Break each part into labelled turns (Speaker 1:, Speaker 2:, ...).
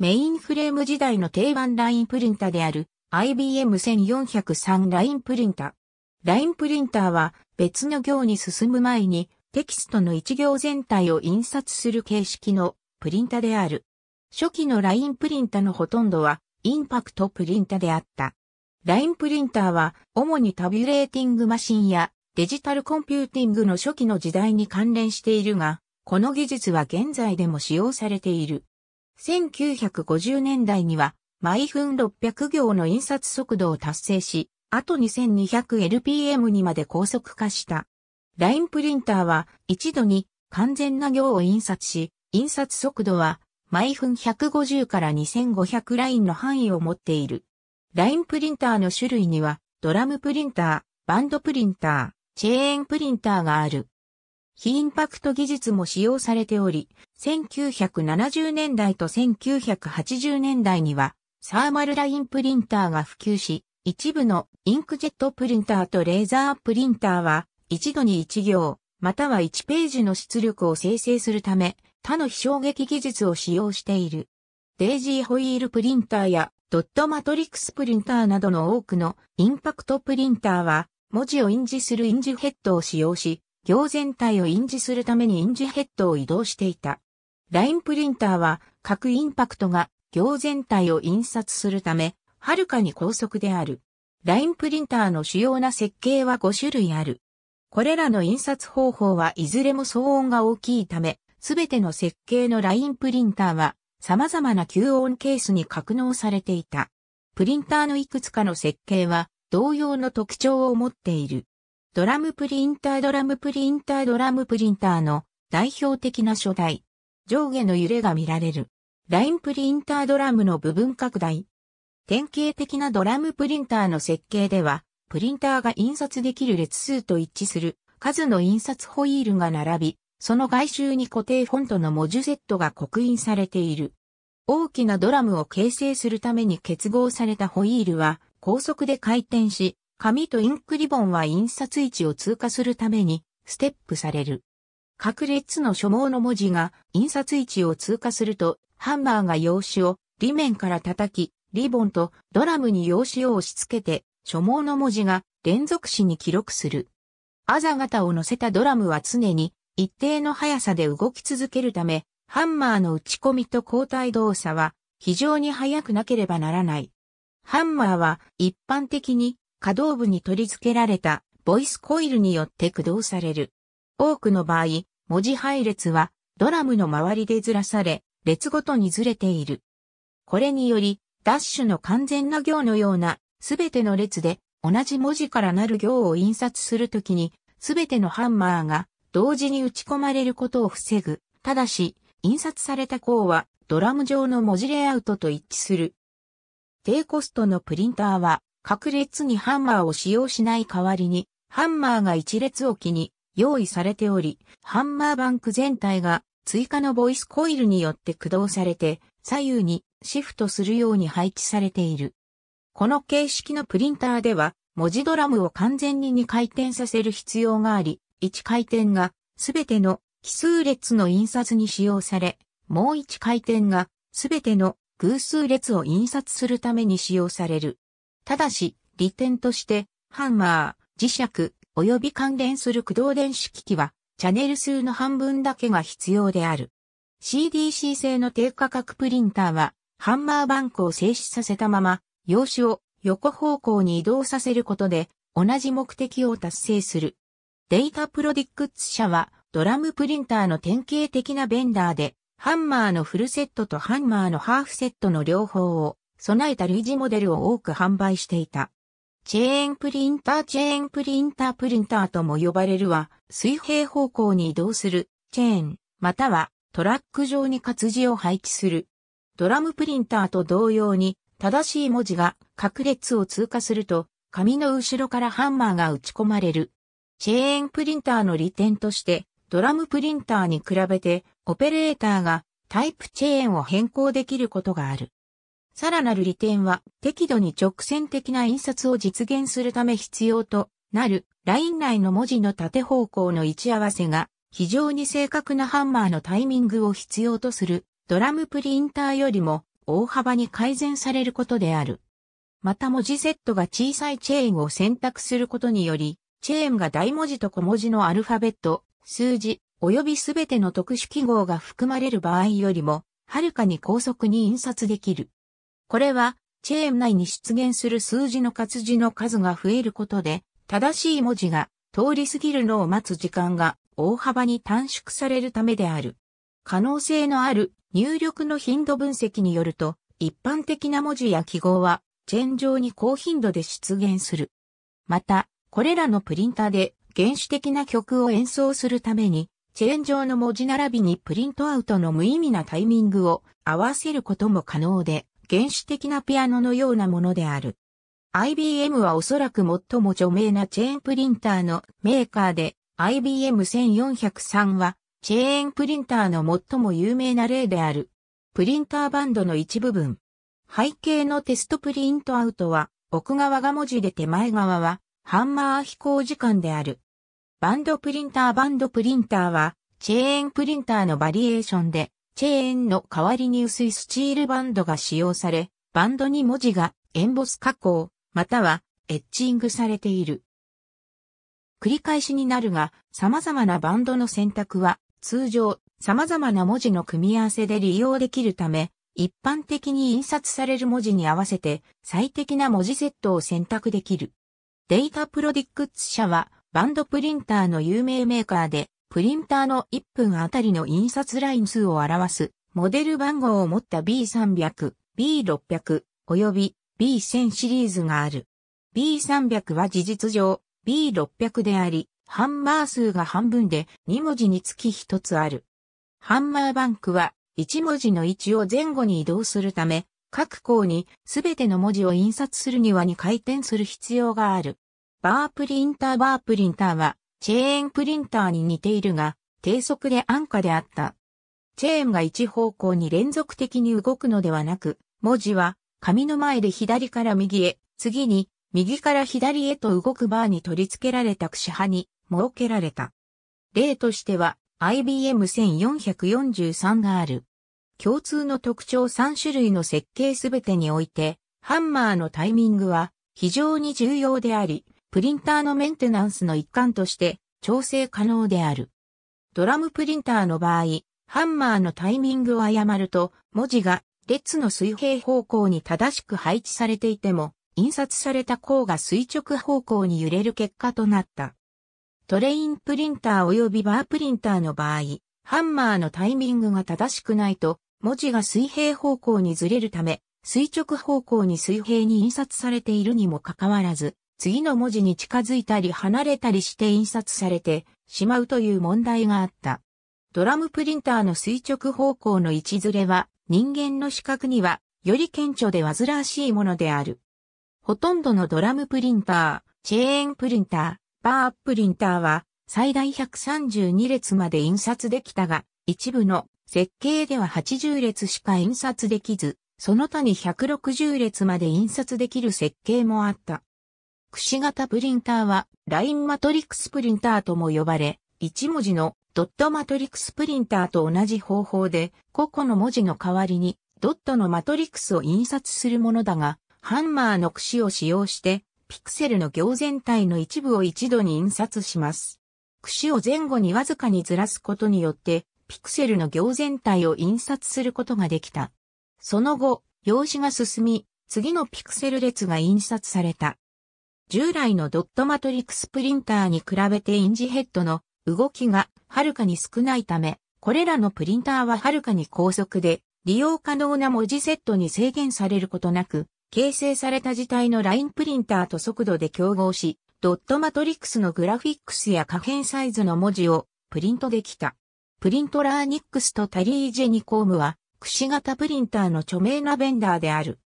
Speaker 1: メインフレーム時代の定番ラインプリンタである IBM 1403ラインプリンタ。ラインプリンターは別の行に進む前にテキストの一行全体を印刷する形式のプリンタである。初期のラインプリンタのほとんどはインパクトプリンタであった。ラインプリンターは主にタビュレーティングマシンやデジタルコンピューティングの初期の時代に関連しているが、この技術は現在でも使用されている。1950年代には毎分600行の印刷速度を達成し、あと 2200LPM にまで高速化した。ラインプリンターは一度に完全な行を印刷し、印刷速度は毎分150から2500ラインの範囲を持っている。ラインプリンターの種類には、ドラムプリンター、バンドプリンター、チェーンプリンターがある。非インパクト技術も使用されており、1970年代と1980年代には、サーマルラインプリンターが普及し、一部のインクジェットプリンターとレーザープリンターは、一度に一行、または一ページの出力を生成するため、他の非衝撃技術を使用している。デイジーホイールプリンターやドットマトリックスプリンターなどの多くのインパクトプリンターは、文字を印字する印字ヘッドを使用し、行全体を印字するために印字ヘッドを移動していた。ラインプリンターは各インパクトが行全体を印刷するため、はるかに高速である。ラインプリンターの主要な設計は5種類ある。これらの印刷方法はいずれも騒音が大きいため、すべての設計のラインプリンターは様々な吸音ケースに格納されていた。プリンターのいくつかの設計は同様の特徴を持っている。ドラムプリンタードラムプリンタードラムプリンターの代表的な初代。上下の揺れが見られる。ラインプリンタードラムの部分拡大。典型的なドラムプリンターの設計では、プリンターが印刷できる列数と一致する数の印刷ホイールが並び、その外周に固定フォントの文字セットが刻印されている。大きなドラムを形成するために結合されたホイールは高速で回転し、紙とインクリボンは印刷位置を通過するためにステップされる。各列の書網の文字が印刷位置を通過すると、ハンマーが用紙を裏面から叩き、リボンとドラムに用紙を押し付けて、書網の文字が連続紙に記録する。あざ型を乗せたドラムは常に一定の速さで動き続けるため、ハンマーの打ち込みと交代動作は非常に速くなければならない。ハンマーは一般的に可動部に取り付けられたボイスコイルによって駆動される。多くの場合、文字配列はドラムの周りでずらされ、列ごとにずれている。これにより、ダッシュの完全な行のような、すべての列で同じ文字からなる行を印刷するときに、すべてのハンマーが同時に打ち込まれることを防ぐ。ただし、印刷された項はドラム上の文字レイアウトと一致する。低コストのプリンターは各列にハンマーを使用しない代わりに、ハンマーが一列置きに用意されており、ハンマーバンク全体が追加のボイスコイルによって駆動されて、左右にシフトするように配置されている。この形式のプリンターでは、文字ドラムを完全に2回転させる必要があり、1回転がすべての奇数列の印刷に使用され、もう1回転がすべての偶数列を印刷するために使用される。ただし、利点として、ハンマー、磁石、及び関連する駆動電子機器は、チャネル数の半分だけが必要である。CDC 製の低価格プリンターは、ハンマーバンクを静止させたまま、用紙を横方向に移動させることで、同じ目的を達成する。データプロディックス社は、ドラムプリンターの典型的なベンダーで、ハンマーのフルセットとハンマーのハーフセットの両方を備えた類似モデルを多く販売していた。チェーンプリンターチェーンプリンタープリンターとも呼ばれるは、水平方向に移動する、チェーン、またはトラック上に活字を配置する。ドラムプリンターと同様に、正しい文字が各列を通過すると、紙の後ろからハンマーが打ち込まれる。チェーンプリンターの利点として、ドラムプリンターに比べて、オペレーターがタイプチェーンを変更できることがある。さらなる利点は、適度に直線的な印刷を実現するため必要となる、ライン内の文字の縦方向の位置合わせが、非常に正確なハンマーのタイミングを必要とする、ドラムプリンターよりも、大幅に改善されることである。また文字セットが小さいチェーンを選択することにより、チェーンが大文字と小文字のアルファベット、数字、及びすべての特殊記号が含まれる場合よりも、はるかに高速に印刷できる。これは、チェーン内に出現する数字の活字の数が増えることで、正しい文字が通り過ぎるのを待つ時間が大幅に短縮されるためである。可能性のある入力の頻度分析によると、一般的な文字や記号は、チェーン上に高頻度で出現する。また、これらのプリンターで原始的な曲を演奏するために、チェーン上の文字並びにプリントアウトの無意味なタイミングを合わせることも可能で、原始的なピアノのようなものである。IBM はおそらく最も著名なチェーンプリンターのメーカーで、IBM1403 はチェーンプリンターの最も有名な例である。プリンターバンドの一部分。背景のテストプリントアウトは、奥側が文字で手前側は、ハンマー飛行時間である。バンドプリンターバンドプリンターは、チェーンプリンターのバリエーションで、チェーンの代わりに薄いスチールバンドが使用され、バンドに文字がエンボス加工、またはエッチングされている。繰り返しになるが、様々なバンドの選択は、通常、様々な文字の組み合わせで利用できるため、一般的に印刷される文字に合わせて最適な文字セットを選択できる。データプロディックツ社はバンドプリンターの有名メーカーでプリンターの1分あたりの印刷ライン数を表す、モデル番号を持った B300、B600、よび B1000 シリーズがある。B300 は事実上 B600 であり、ハンマー数が半分で2文字につき1つある。ハンマーバンクは1文字の位置を前後に移動するため、各項にすべての文字を印刷するには2回転する必要がある。バープリンターバープリンターはチェーンプリンターに似ているが、低速で安価であった。チェーンが一方向に連続的に動くのではなく、文字は紙の前で左から右へ、次に右から左へと動くバーに取り付けられた串派に設けられた。例としては IBM1443 がある。共通の特徴3種類の設計すべてにおいて、ハンマーのタイミングは非常に重要であり、プリンターのメンテナンスの一環として調整可能である。ドラムプリンターの場合、ハンマーのタイミングを誤ると文字が列の水平方向に正しく配置されていても、印刷された項が垂直方向に揺れる結果となった。トレインプリンター及びバープリンターの場合、ハンマーのタイミングが正しくないと、文字が水平方向にずれるため、垂直方向に水平に印刷されているにもかかわらず、次の文字に近づいたり離れたりして印刷されてしまうという問題があった。ドラムプリンターの垂直方向の位置ずれは人間の視覚にはより顕著で煩わしいものである。ほとんどのドラムプリンター、チェーンプリンター、バープリンターは最大132列まで印刷できたが、一部の設計では80列しか印刷できず、その他に160列まで印刷できる設計もあった。くし型プリンターはラインマトリックスプリンターとも呼ばれ、1文字のドットマトリックスプリンターと同じ方法で、個々の文字の代わりにドットのマトリックスを印刷するものだが、ハンマーの櫛を使用して、ピクセルの行全体の一部を一度に印刷します。櫛を前後にわずかにずらすことによって、ピクセルの行全体を印刷することができた。その後、用紙が進み、次のピクセル列が印刷された。従来のドットマトリックスプリンターに比べてインジヘッドの動きがはるかに少ないため、これらのプリンターははるかに高速で利用可能な文字セットに制限されることなく、形成された自体のラインプリンターと速度で競合し、ドットマトリックスのグラフィックスや可変サイズの文字をプリントできた。プリントラーニックスとタリー・ジェニコームは、串型プリンターの著名なベンダーである。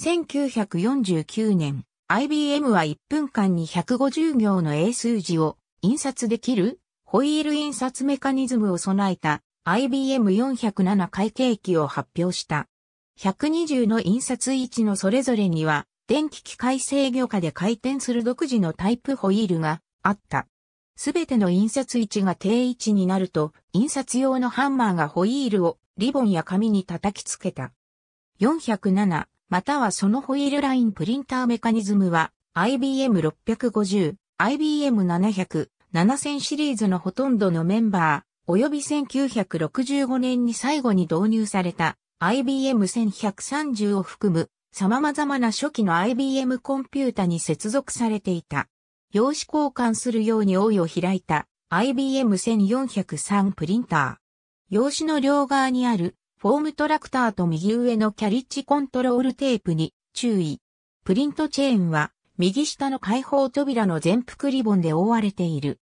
Speaker 1: 1949年、IBM は1分間に150行の英数字を印刷できるホイール印刷メカニズムを備えた IBM407 会計機を発表した。120の印刷位置のそれぞれには電気機械制御下で回転する独自のタイプホイールがあった。すべての印刷位置が定位置になると、印刷用のハンマーがホイールをリボンや紙に叩きつけた。407またはそのホイールラインプリンターメカニズムは IBM650、IBM700、7000シリーズのほとんどのメンバー、及び1965年に最後に導入された IBM1130 を含む様々な初期の IBM コンピュータに接続されていた。用紙交換するように多いを開いた IBM1403 プリンター。用紙の両側にあるフォームトラクターと右上のキャリッジコントロールテープに注意。プリントチェーンは右下の開放扉の全幅リボンで覆われている。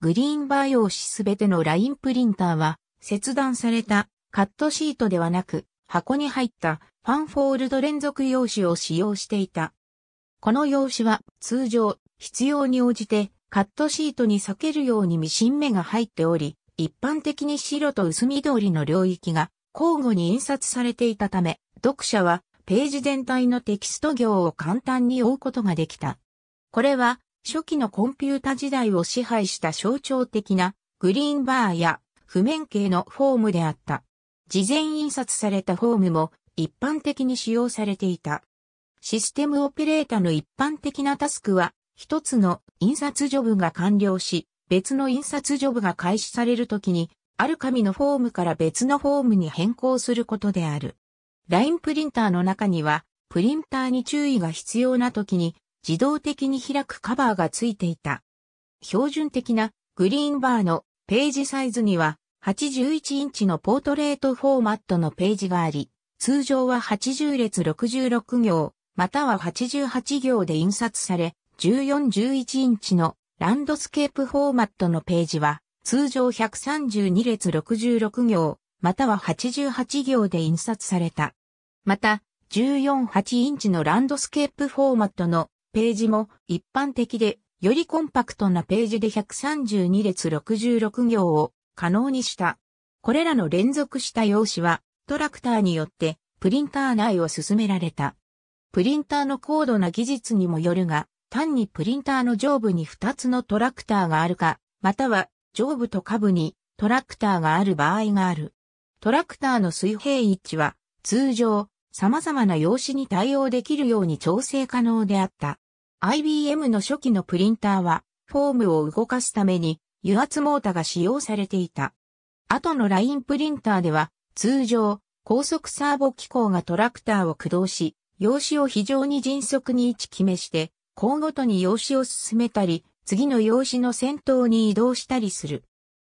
Speaker 1: グリーンバー用紙すべてのラインプリンターは切断されたカットシートではなく箱に入ったファンフォールド連続用紙を使用していた。この用紙は通常必要に応じてカットシートに避けるようにミシン目が入っており、一般的に白と薄緑の領域が交互に印刷されていたため、読者はページ全体のテキスト行を簡単に追うことができた。これは初期のコンピュータ時代を支配した象徴的なグリーンバーや譜面形のフォームであった。事前印刷されたフォームも一般的に使用されていた。システムオペレータの一般的なタスクは、一つの印刷ジョブが完了し、別の印刷ジョブが開始されるときにある紙のフォームから別のフォームに変更することである。ラインプリンターの中には、プリンターに注意が必要な時に自動的に開くカバーがついていた。標準的なグリーンバーのページサイズには81インチのポートレートフォーマットのページがあり、通常は80列66行、または88行で印刷され、1411インチのランドスケープフォーマットのページは通常132列66行、または88行で印刷された。また、14.8インチのランドスケープフォーマットのページも一般的で、よりコンパクトなページで132列66行を可能にした。これらの連続した用紙は、トラクターによってプリンター内を進められた。プリンターの高度な技術にもよるが、単にプリンターの上部に2つのトラクターがあるか、または上部と下部にトラクターがある場合がある。トラクターの水平位置は通常様々な用紙に対応できるように調整可能であった。IBM の初期のプリンターはフォームを動かすために油圧モータが使用されていた。後のラインプリンターでは通常高速サーボ機構がトラクターを駆動し、用紙を非常に迅速に位置決めして、項ごとに用紙を進めたり、次の用紙の先頭に移動したりする。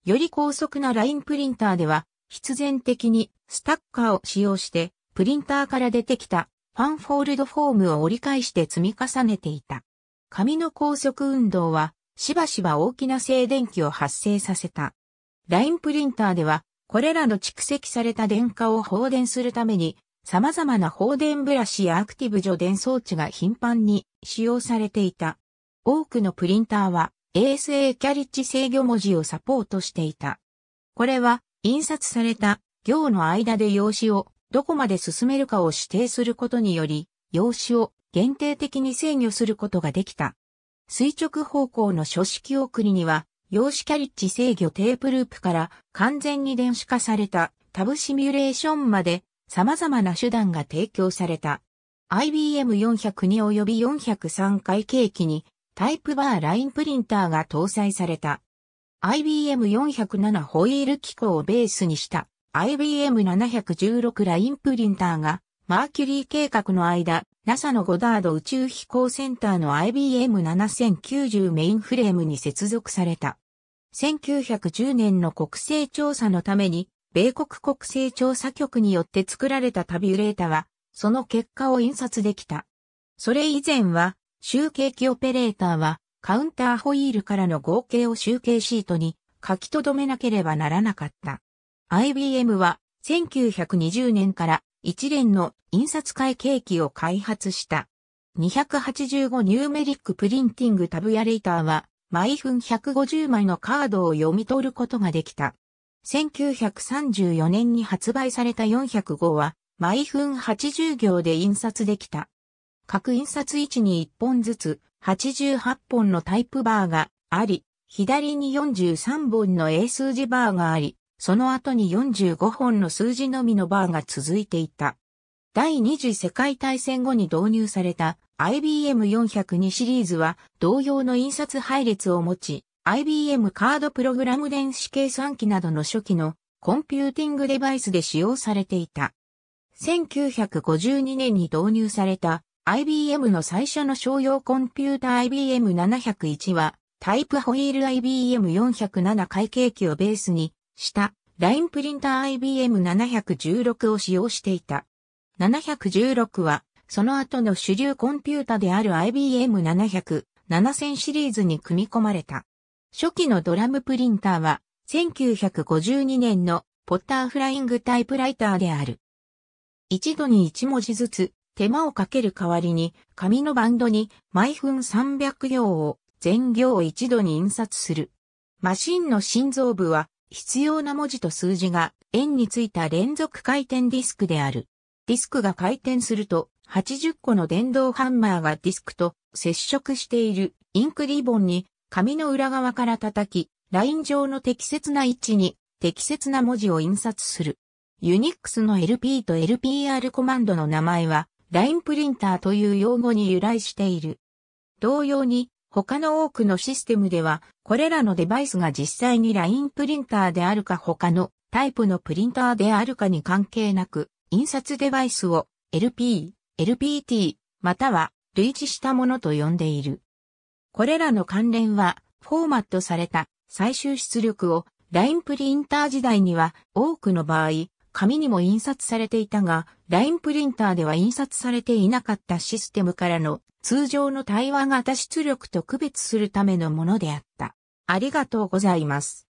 Speaker 1: より高速なラインプリンターでは、必然的にスタッカーを使用して、プリンターから出てきたファンフォールドフォームを折り返して積み重ねていた。紙の高速運動は、しばしば大きな静電気を発生させた。ラインプリンターでは、これらの蓄積された電荷を放電するために、様々な放電ブラシやアクティブ除電装置が頻繁に使用されていた。多くのプリンターは ASA キャリッジ制御文字をサポートしていた。これは印刷された行の間で用紙をどこまで進めるかを指定することにより、用紙を限定的に制御することができた。垂直方向の書式送りには、用紙キャリッジ制御テープループから完全に電子化されたタブシミュレーションまで様々な手段が提供された。IBM402 及び403回契機にタイプバーラインプリンターが搭載された。IBM407 ホイール機構をベースにした IBM716 ラインプリンターがマーキュリー計画の間、NASA のゴダード宇宙飛行センターの IBM7090 メインフレームに接続された。1910年の国勢調査のために、米国国勢調査局によって作られたタビュレータは、その結果を印刷できた。それ以前は、集計機オペレーターは、カウンターホイールからの合計を集計シートに書き留めなければならなかった。IBM は1920年から一連の印刷会計機を開発した。285ニューメリックプリンティングタブヤレーターは毎分150枚のカードを読み取ることができた。1934年に発売された405は毎分80行で印刷できた。各印刷位置に1本ずつ88本のタイプバーがあり、左に43本の英数字バーがあり、その後に45本の数字のみのバーが続いていた。第二次世界大戦後に導入された IBM402 シリーズは同様の印刷配列を持ち、IBM カードプログラム電子計算機などの初期のコンピューティングデバイスで使用されていた。1952年に導入された IBM の最初の商用コンピュータ IBM701 は、タイプホイール IBM407 会計機をベースにした、ラインプリンター IBM716 を使用していた。716は、その後の主流コンピュータである IBM700、7000シリーズに組み込まれた。初期のドラムプリンターは、1952年のポッターフライングタイプライターである。一度に一文字ずつ手間をかける代わりに、紙のバンドに毎分300行を全行一度に印刷する。マシンの心臓部は必要な文字と数字が円についた連続回転ディスクである。ディスクが回転すると80個の電動ハンマーがディスクと接触しているインクリボンに紙の裏側から叩き、ライン上の適切な位置に適切な文字を印刷する。ユニックスの LP と LPR コマンドの名前はラインプリンターという用語に由来している。同様に、他の多くのシステムでは、これらのデバイスが実際にラインプリンターであるか他のタイプのプリンターであるかに関係なく、印刷デバイスを LP、LPT、または類似したものと呼んでいる。これらの関連は、フォーマットされた最終出力をラインプリンター時代には多くの場合、紙にも印刷されていたが、ラインプリンターでは印刷されていなかったシステムからの通常の対話型出力と区別するためのものであった。ありがとうございます。